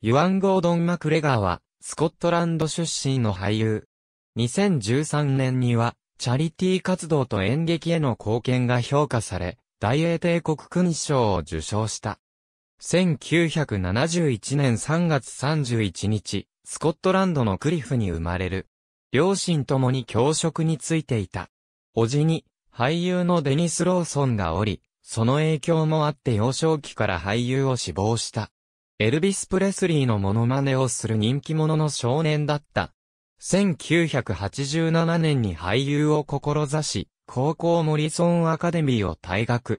ユアン・ゴードン・マクレガーは、スコットランド出身の俳優。2013年には、チャリティー活動と演劇への貢献が評価され、大英帝国勲章を受賞した。1971年3月31日、スコットランドのクリフに生まれる。両親ともに教職についていた。おじに、俳優のデニス・ローソンがおり、その影響もあって幼少期から俳優を志望した。エルビス・プレスリーのモノマネをする人気者の少年だった。1987年に俳優を志し、高校モリソンアカデミーを退学。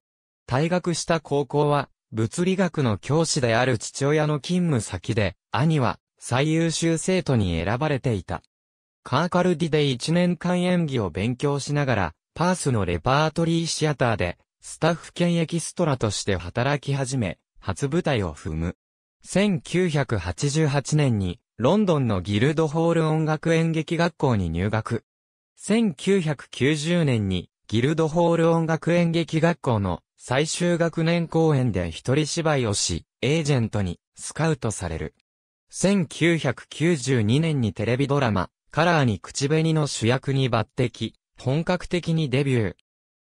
退学した高校は、物理学の教師である父親の勤務先で、兄は最優秀生徒に選ばれていた。カーカルディで1年間演技を勉強しながら、パースのレパートリーシアターで、スタッフ兼エキストラとして働き始め、初舞台を踏む。1988年に、ロンドンのギルドホール音楽演劇学校に入学。1990年に、ギルドホール音楽演劇学校の最終学年公演で一人芝居をし、エージェントにスカウトされる。1992年にテレビドラマ、カラーに口紅の主役に抜擢、本格的にデビュー。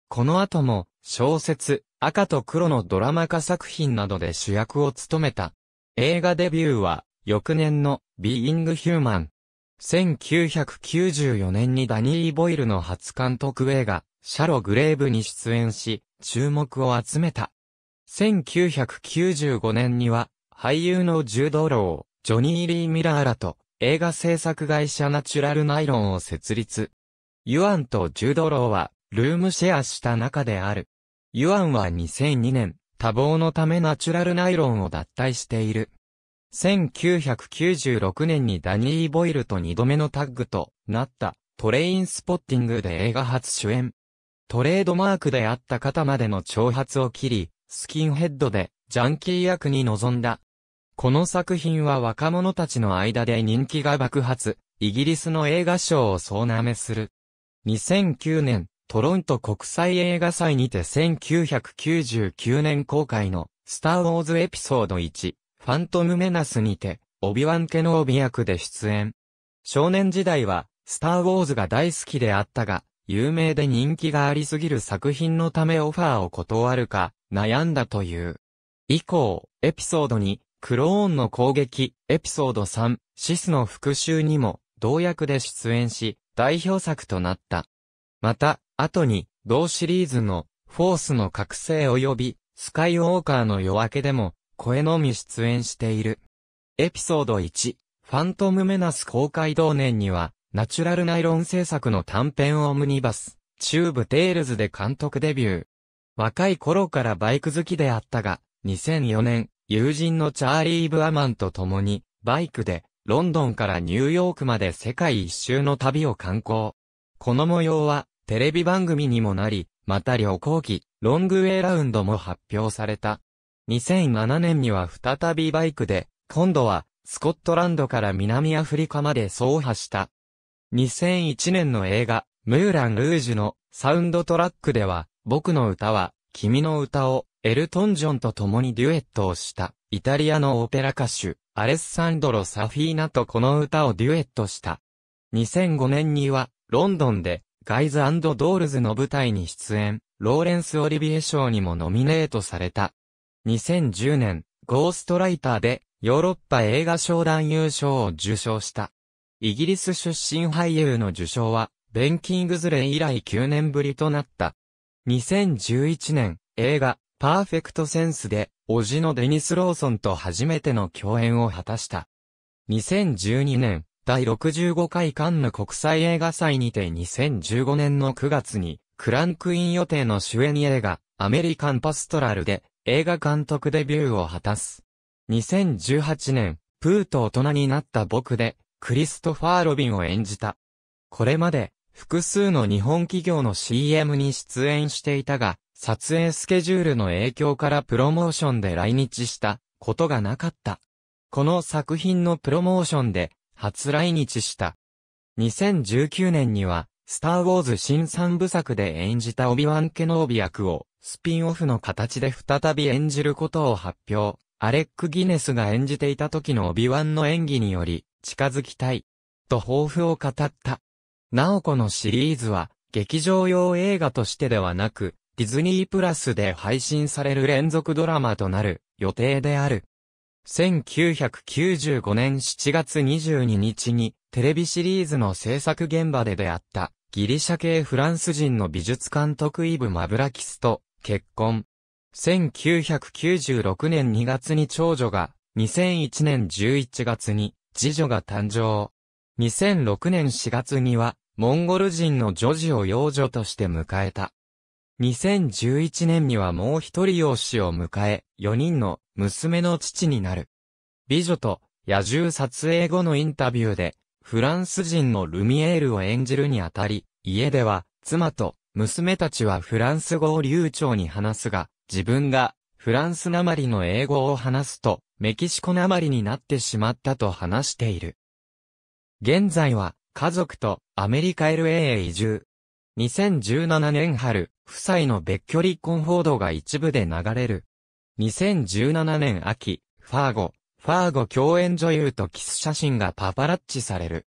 この後も、小説、赤と黒のドラマ化作品などで主役を務めた。映画デビューは、翌年の、ビーイング・ヒューマン。1994年にダニー・ボイルの初監督映画、シャロ・グレーブに出演し、注目を集めた。1995年には、俳優のジュード・ロー、ジョニー・リー・ミラーらと、映画制作会社ナチュラル・ナイロンを設立。ユアンとジュード・ローは、ルームシェアした中である。ユアンは2002年、多忙のためナチュラルナイロンを脱退している。1996年にダニー・ボイルと2度目のタッグとなったトレインスポッティングで映画初主演。トレードマークであった肩までの長髪を切り、スキンヘッドでジャンキー役に臨んだ。この作品は若者たちの間で人気が爆発、イギリスの映画賞を総なめする。2009年、トロント国際映画祭にて1999年公開の、スター・ウォーズエピソード1、ファントム・メナスにて、オビワン・ケの帯ビ役で出演。少年時代は、スター・ウォーズが大好きであったが、有名で人気がありすぎる作品のためオファーを断るか、悩んだという。以降、エピソード2、クローンの攻撃、エピソード3、シスの復讐にも、同役で出演し、代表作となった。また、後に、同シリーズの、フォースの覚醒及び、スカイウォーカーの夜明けでも、声のみ出演している。エピソード1、ファントムメナス公開同年には、ナチュラルナイロン制作の短編オムニバス、チューブテールズで監督デビュー。若い頃からバイク好きであったが、2004年、友人のチャーリー・ブアマンと共に、バイクで、ロンドンからニューヨークまで世界一周の旅を観光。この模様は、テレビ番組にもなり、また旅行記、ロングウェイラウンドも発表された。2007年には再びバイクで、今度は、スコットランドから南アフリカまで走破した。2001年の映画、ムーラン・ルージュのサウンドトラックでは、僕の歌は、君の歌を、エルトン・ジョンと共にデュエットをした、イタリアのオペラ歌手、アレッサンドロ・サフィーナとこの歌をデュエットした。2005年には、ロンドンで、ガイズドールズの舞台に出演、ローレンス・オリビエ賞にもノミネートされた。2010年、ゴーストライターで、ヨーロッパ映画賞団優勝を受賞した。イギリス出身俳優の受賞は、ベン・キングズレイ以来9年ぶりとなった。2011年、映画、パーフェクトセンスで、おじのデニス・ローソンと初めての共演を果たした。2012年、第65回カンヌ国際映画祭にて2015年の9月に、クランクイン予定の主演映画、アメリカンパストラルで、映画監督デビューを果たす。2018年、プーと大人になった僕で、クリストファー・ロビンを演じた。これまで、複数の日本企業の CM に出演していたが、撮影スケジュールの影響からプロモーションで来日したことがなかった。この作品のプロモーションで、初来日した。2019年には、スター・ウォーズ新三部作で演じたオビワン・ケノービ役を、スピンオフの形で再び演じることを発表。アレック・ギネスが演じていた時のオビワンの演技により、近づきたい、と抱負を語った。なおこのシリーズは、劇場用映画としてではなく、ディズニープラスで配信される連続ドラマとなる予定である。1995年7月22日にテレビシリーズの制作現場で出会ったギリシャ系フランス人の美術監督イブ・マブラキスと結婚。1996年2月に長女が、2001年11月に次女が誕生。2006年4月にはモンゴル人の女児を養女として迎えた。2011年にはもう一人養子を迎え、4人の娘の父になる。美女と野獣撮影後のインタビューで、フランス人のルミエールを演じるにあたり、家では妻と娘たちはフランス語を流暢に話すが、自分がフランスなまりの英語を話すと、メキシコなまりになってしまったと話している。現在は家族とアメリカ LA へ移住。2017年春、夫妻の別居離婚報道が一部で流れる。2017年秋、ファーゴ、ファーゴ共演女優とキス写真がパパラッチされる。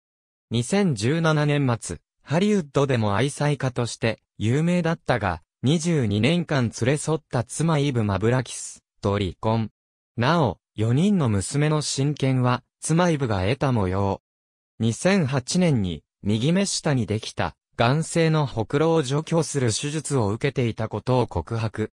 2017年末、ハリウッドでも愛妻家として有名だったが、22年間連れ添った妻イブ・マブラキスと離婚。なお、4人の娘の親権は、妻イブが得た模様。2008年に、右目下にできた、眼性のほくろを除去する手術を受けていたことを告白。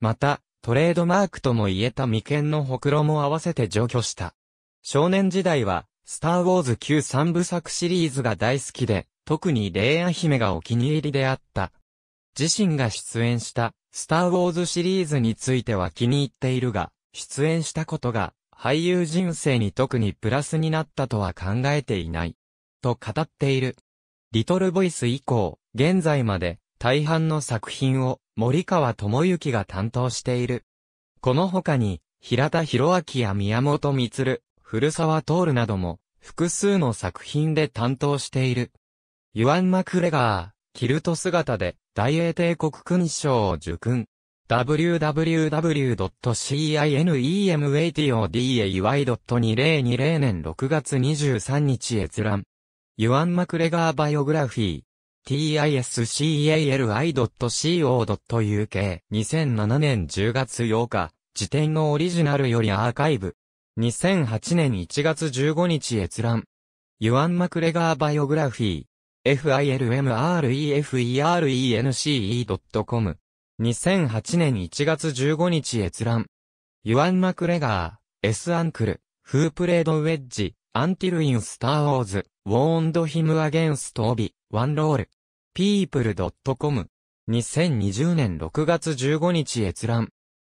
また、トレードマークとも言えた眉間のほくろも合わせて除去した。少年時代は、スター・ウォーズ旧三部作シリーズが大好きで、特にレイア姫がお気に入りであった。自身が出演した、スター・ウォーズシリーズについては気に入っているが、出演したことが、俳優人生に特にプラスになったとは考えていない。と語っている。リトルボイス以降、現在まで、大半の作品を森川智之が担当している。この他に、平田博明や宮本光、古沢徹なども、複数の作品で担当している。ユアン・マクレガー、キルト姿で、大英帝国勲章を受勲。w w w c i n e m a t o d a y 2 0 2 0年6月23日閲覧。ユアン・マクレガー・バイオグラフィー。tiscali.co.uk 2007年10月8日、時点のオリジナルよりアーカイブ。2008年1月15日閲覧。ユアン・マクレガー・バイオグラフィー。filmrefernce.com。2008年1月15日閲覧。ユアン・マクレガー、S アンクル、フープレードウェッジ、Until in Star Wars, Warned Him Against Obi, One Roll, People.com 2020年6月15日閲覧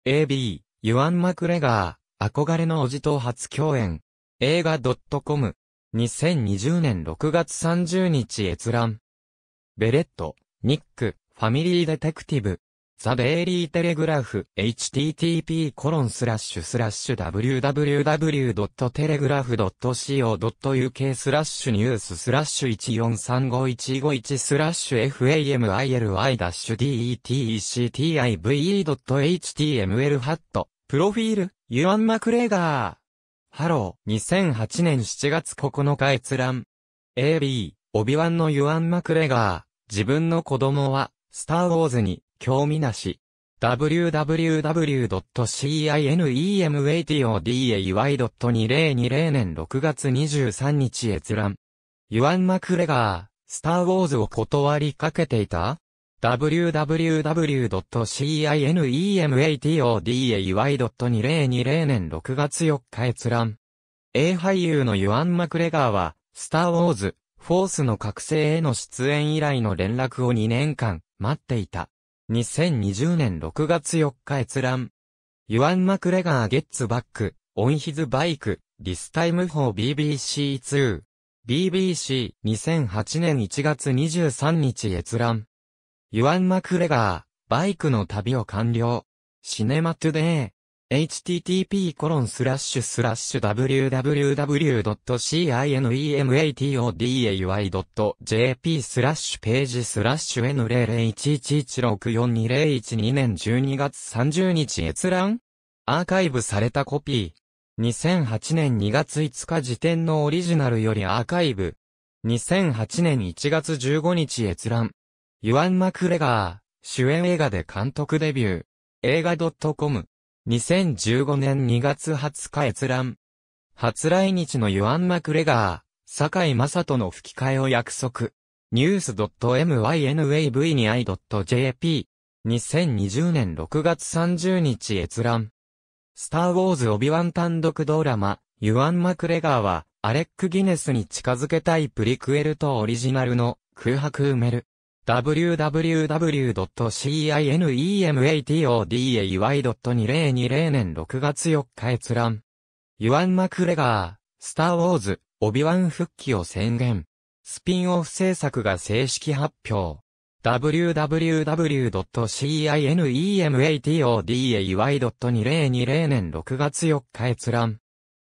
AB、ユアン・マクレガー、憧れのおじと初共演映画 .com 2020年6月30日閲覧ベレット、ニック、ファミリーデテクティブザ・デイリー・テレグラフ、http コロンスラッシュスラッシュ www.telegraph.co.uk スラッシュニューススラッシュ1435151スラッシュ famili-detective.html ハット、プロフィール、ユアン・マクレーガー。ハロー、2008年7月9日閲覧。AB、オビワンのユアン・マクレガー、自分の子供は、スター・ウォーズに興味なし。w w w c i n e m a t o d a y y 2 0 2 0年6月23日閲覧。ユアン・マクレガー、スター・ウォーズを断りかけていた w w w c i n e m a t o d a y y 2 0 2 0年6月4日閲覧。A 俳優のユアン・マクレガーは、スター・ウォーズ、フォースの覚醒への出演以来の連絡を2年間、待っていた。2020年6月4日閲覧。ユアン・マクレガー・ゲッツ・バック、オン・ヒズ・バイク、ディスタイム・フォー BBC2。BBC2008 年1月23日閲覧。ユアン・マクレガー、バイクの旅を完了。シネマトゥデー。http://www.cinematoday.jp スラッシュページスラッシュ n00111164201 年12月30日閲覧アーカイブされたコピー。2008年2月5日時点のオリジナルよりアーカイブ。2008年1月15日閲覧。ユアン・マクレガー、主演映画で監督デビュー。映画 .com 2015年2月20日閲覧。初来日のユアン・マクレガー、堺正人の吹き替えを約束。n e w s m y n a v n i j p 2020年6月30日閲覧。スター・ウォーズ・オビワン単独ドラマ、ユアン・マクレガーは、アレック・ギネスに近づけたいプリクエルとオリジナルの空白埋める。www.cinematoday.2020 年6月4日閲覧。ユアン・マクレガー、スター・ウォーズ、オビワン復帰を宣言。スピンオフ制作が正式発表。www.cinematoday.2020 年6月4日閲覧。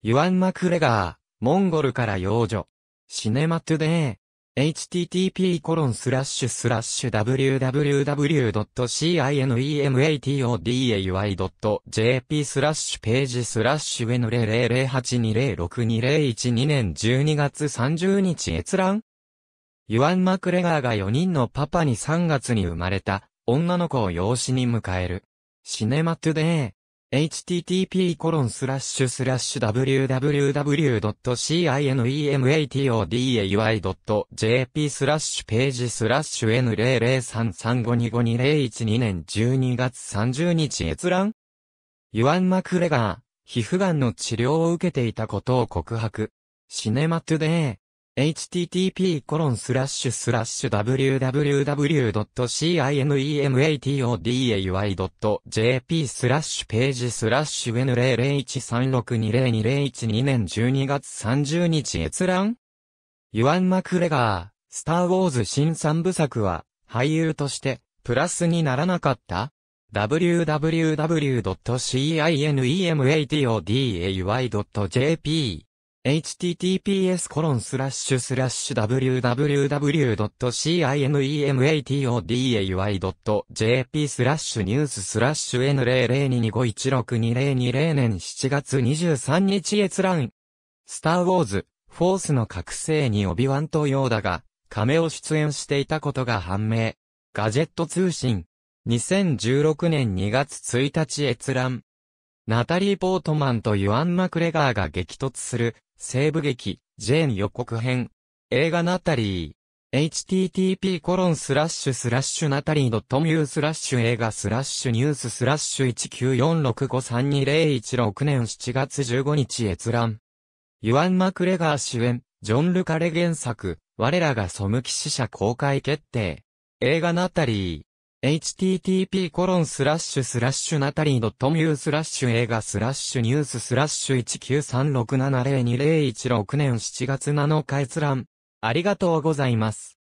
ユアン・マクレガー、モンゴルから養女。シネマトゥデー。http://www.cinematoday.jp スラッシュページスラッシュ N008206201 年12月30日閲覧ユアン・マクレガーが4人のパパに3月に生まれた女の子を養子に迎える。シネマトゥデー。http://www.cinematodai.jp スラッシュページスラッシュ n00335252012 年12月30日閲覧ユアン・マクレガー、皮膚がんの治療を受けていたことを告白。シネマトゥデイ。http://www.cinematoday.jp スラッシュページスラッシュ N00136202012 年12月30日閲覧ユアン・マクレガー、スター・ウォーズ新三部作は、俳優として、プラスにならなかった ?www.cinematoday.jp https://www.cinematoday.jp スラッシュニューススラッシュ N00225162020 年7月23日閲覧。スター・ウォーズ、フォースの覚醒にオビワンとヨーダが、亀を出演していたことが判明。ガジェット通信。2016年2月1日閲覧。ナタリー・ポートマンとユアン・マクレガーが激突する西部劇、ジェーン予告編。映画ナタリー。http コロンスラッシュスラッシュナタリー .mu スラッシュ映画スラッシュニューススラッシュ19465320106年7月15日閲覧。ユアン・マクレガー主演、ジョン・ルカレ原作、我らが背き死者公開決定。映画ナタリー。http コロンスラッシュスラッシュナタリー .mu スラッシュ映画スラッシュニューススラッシュ193670201 6年7月7日閲覧。ありがとうございます。